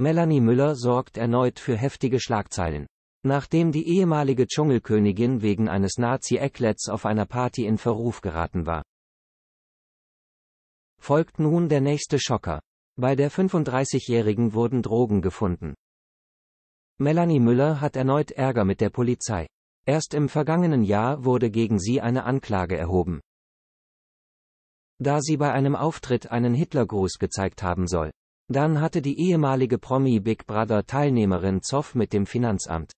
Melanie Müller sorgt erneut für heftige Schlagzeilen. Nachdem die ehemalige Dschungelkönigin wegen eines Nazi-Ecklets auf einer Party in Verruf geraten war, folgt nun der nächste Schocker. Bei der 35-Jährigen wurden Drogen gefunden. Melanie Müller hat erneut Ärger mit der Polizei. Erst im vergangenen Jahr wurde gegen sie eine Anklage erhoben. Da sie bei einem Auftritt einen Hitlergruß gezeigt haben soll. Dann hatte die ehemalige Promi-Big Brother-Teilnehmerin Zoff mit dem Finanzamt.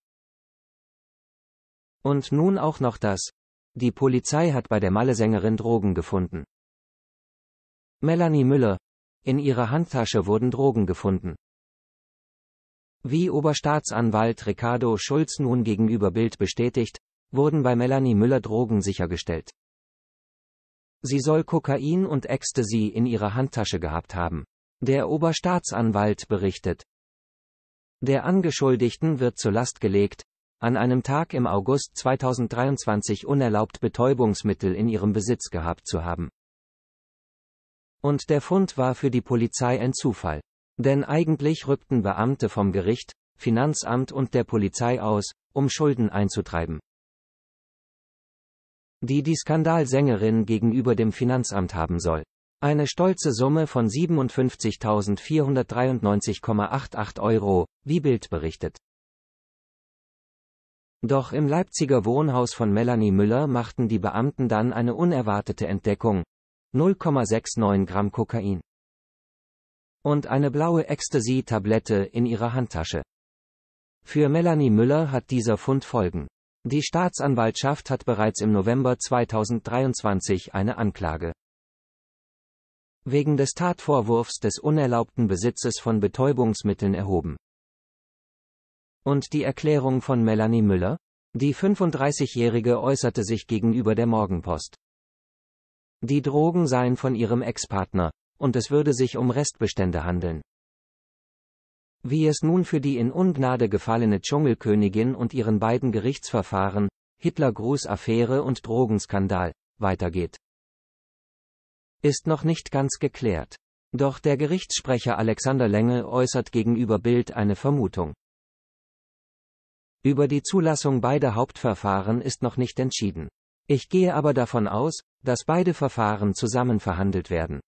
Und nun auch noch das. Die Polizei hat bei der Malle-Sängerin Drogen gefunden. Melanie Müller. In ihrer Handtasche wurden Drogen gefunden. Wie Oberstaatsanwalt Ricardo Schulz nun gegenüber Bild bestätigt, wurden bei Melanie Müller Drogen sichergestellt. Sie soll Kokain und Ecstasy in ihrer Handtasche gehabt haben. Der Oberstaatsanwalt berichtet. Der Angeschuldigten wird zur Last gelegt, an einem Tag im August 2023 unerlaubt Betäubungsmittel in ihrem Besitz gehabt zu haben. Und der Fund war für die Polizei ein Zufall. Denn eigentlich rückten Beamte vom Gericht, Finanzamt und der Polizei aus, um Schulden einzutreiben. Die die Skandalsängerin gegenüber dem Finanzamt haben soll. Eine stolze Summe von 57.493,88 Euro, wie Bild berichtet. Doch im Leipziger Wohnhaus von Melanie Müller machten die Beamten dann eine unerwartete Entdeckung. 0,69 Gramm Kokain. Und eine blaue Ecstasy-Tablette in ihrer Handtasche. Für Melanie Müller hat dieser Fund Folgen. Die Staatsanwaltschaft hat bereits im November 2023 eine Anklage wegen des Tatvorwurfs des unerlaubten Besitzes von Betäubungsmitteln erhoben. Und die Erklärung von Melanie Müller? Die 35-Jährige äußerte sich gegenüber der Morgenpost. Die Drogen seien von ihrem Ex-Partner, und es würde sich um Restbestände handeln. Wie es nun für die in Ungnade gefallene Dschungelkönigin und ihren beiden Gerichtsverfahren, Hitlergruß-Affäre und Drogenskandal, weitergeht ist noch nicht ganz geklärt. Doch der Gerichtssprecher Alexander Lenge äußert gegenüber Bild eine Vermutung. Über die Zulassung beider Hauptverfahren ist noch nicht entschieden. Ich gehe aber davon aus, dass beide Verfahren zusammen verhandelt werden.